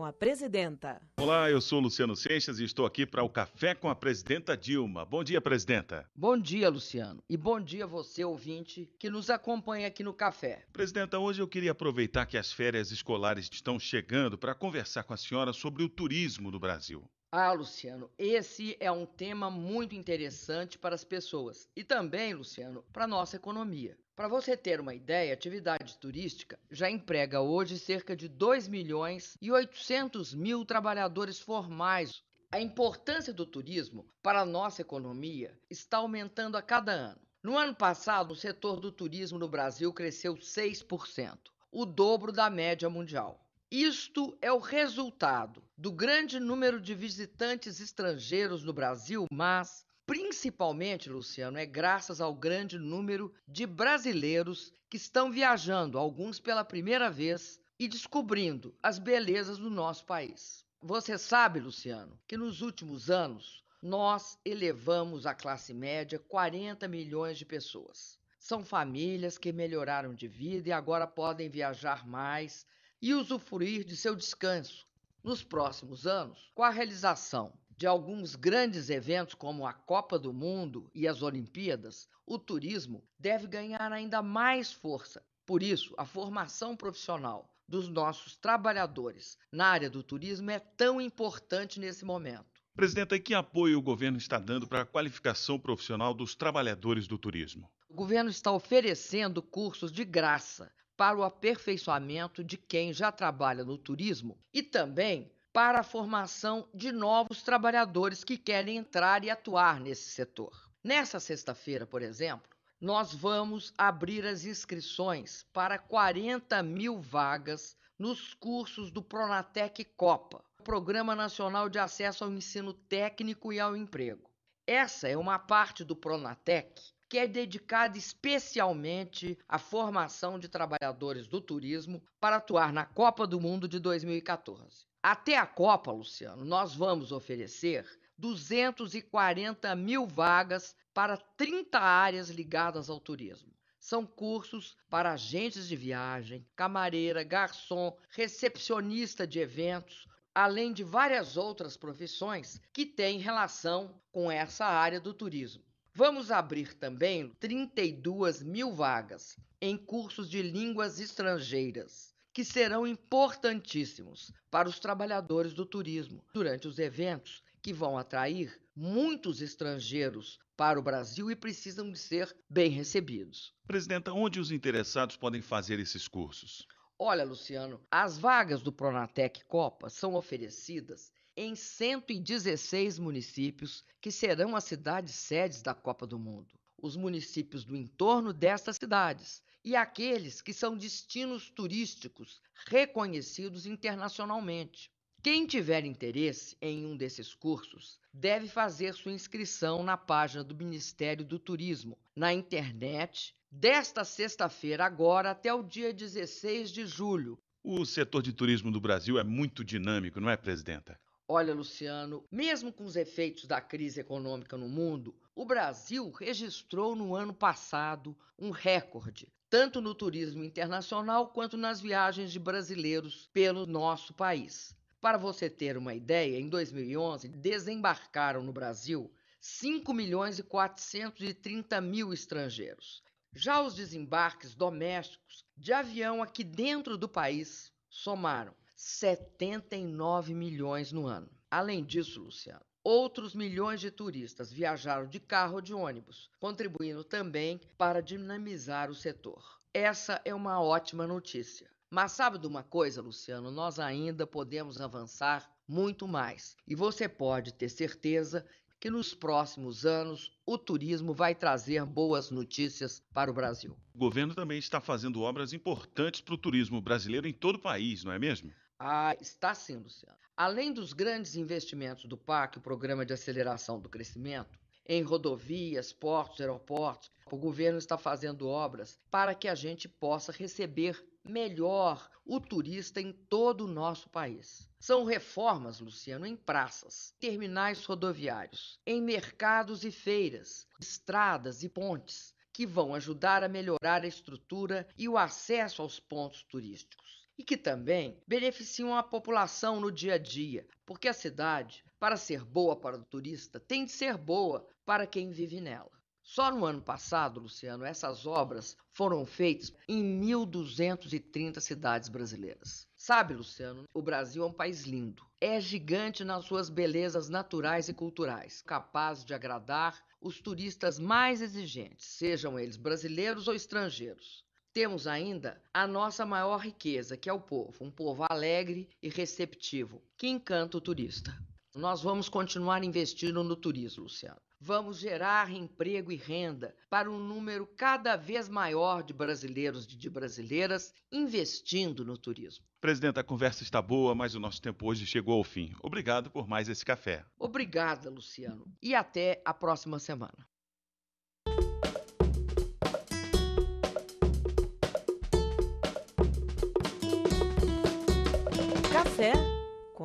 com a presidenta. Olá, eu sou Luciano Seixas e estou aqui para o Café com a presidenta Dilma. Bom dia, presidenta. Bom dia, Luciano. E bom dia você, ouvinte, que nos acompanha aqui no café. Presidenta, hoje eu queria aproveitar que as férias escolares estão chegando para conversar com a senhora sobre o turismo no Brasil. Ah, Luciano, esse é um tema muito interessante para as pessoas e também, Luciano, para a nossa economia. Para você ter uma ideia, a atividade turística já emprega hoje cerca de 2 milhões e 800 mil trabalhadores formais. A importância do turismo para a nossa economia está aumentando a cada ano. No ano passado, o setor do turismo no Brasil cresceu 6%, o dobro da média mundial. Isto é o resultado do grande número de visitantes estrangeiros no Brasil, mas principalmente, Luciano, é graças ao grande número de brasileiros que estão viajando, alguns pela primeira vez, e descobrindo as belezas do nosso país. Você sabe, Luciano, que nos últimos anos nós elevamos a classe média 40 milhões de pessoas. São famílias que melhoraram de vida e agora podem viajar mais e usufruir de seu descanso. Nos próximos anos, com a realização de alguns grandes eventos como a Copa do Mundo e as Olimpíadas, o turismo deve ganhar ainda mais força. Por isso, a formação profissional dos nossos trabalhadores na área do turismo é tão importante nesse momento. Presidenta, que apoio o governo está dando para a qualificação profissional dos trabalhadores do turismo? O governo está oferecendo cursos de graça para o aperfeiçoamento de quem já trabalha no turismo e também para a formação de novos trabalhadores que querem entrar e atuar nesse setor. Nessa sexta-feira, por exemplo, nós vamos abrir as inscrições para 40 mil vagas nos cursos do Pronatec Copa, Programa Nacional de Acesso ao Ensino Técnico e ao Emprego. Essa é uma parte do Pronatec que é dedicada especialmente à formação de trabalhadores do turismo para atuar na Copa do Mundo de 2014. Até a Copa, Luciano, nós vamos oferecer 240 mil vagas para 30 áreas ligadas ao turismo. São cursos para agentes de viagem, camareira, garçom, recepcionista de eventos, além de várias outras profissões que têm relação com essa área do turismo. Vamos abrir também 32 mil vagas em cursos de línguas estrangeiras, que serão importantíssimos para os trabalhadores do turismo durante os eventos que vão atrair muitos estrangeiros para o Brasil e precisam de ser bem recebidos. Presidenta, onde os interessados podem fazer esses cursos? Olha, Luciano, as vagas do Pronatec Copa são oferecidas em 116 municípios que serão as cidades sedes da Copa do Mundo, os municípios do entorno destas cidades e aqueles que são destinos turísticos reconhecidos internacionalmente. Quem tiver interesse em um desses cursos deve fazer sua inscrição na página do Ministério do Turismo, na internet, desta sexta-feira, agora até o dia 16 de julho. O setor de turismo do Brasil é muito dinâmico, não é, presidenta? Olha, Luciano, mesmo com os efeitos da crise econômica no mundo, o Brasil registrou no ano passado um recorde, tanto no turismo internacional quanto nas viagens de brasileiros pelo nosso país. Para você ter uma ideia, em 2011 desembarcaram no Brasil 5 milhões e 430 mil estrangeiros. Já os desembarques domésticos de avião aqui dentro do país somaram 79 milhões no ano. Além disso, Luciano, Outros milhões de turistas viajaram de carro ou de ônibus, contribuindo também para dinamizar o setor. Essa é uma ótima notícia. Mas sabe de uma coisa, Luciano? Nós ainda podemos avançar muito mais. E você pode ter certeza que nos próximos anos o turismo vai trazer boas notícias para o Brasil. O governo também está fazendo obras importantes para o turismo brasileiro em todo o país, não é mesmo? Ah, está sim, Luciano. Além dos grandes investimentos do PAC, o Programa de Aceleração do Crescimento, em rodovias, portos, aeroportos, o governo está fazendo obras para que a gente possa receber melhor o turista em todo o nosso país. São reformas, Luciano, em praças, terminais rodoviários, em mercados e feiras, estradas e pontes, que vão ajudar a melhorar a estrutura e o acesso aos pontos turísticos e que também beneficiam a população no dia a dia, porque a cidade, para ser boa para o turista, tem de ser boa para quem vive nela. Só no ano passado, Luciano, essas obras foram feitas em 1.230 cidades brasileiras. Sabe, Luciano, o Brasil é um país lindo. É gigante nas suas belezas naturais e culturais, capaz de agradar os turistas mais exigentes, sejam eles brasileiros ou estrangeiros. Temos ainda a nossa maior riqueza, que é o povo, um povo alegre e receptivo, que encanta o turista. Nós vamos continuar investindo no turismo, Luciano. Vamos gerar emprego e renda para um número cada vez maior de brasileiros e de brasileiras investindo no turismo. Presidente, a conversa está boa, mas o nosso tempo hoje chegou ao fim. Obrigado por mais esse café. Obrigada, Luciano. E até a próxima semana.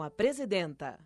a presidenta.